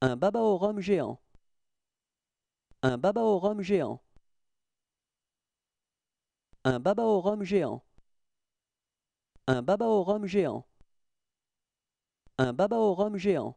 Un baba au rhum géant. Un baba au rhum géant. Un baba au rhum géant. Un baba au rhum géant. Un baba au rhum géant.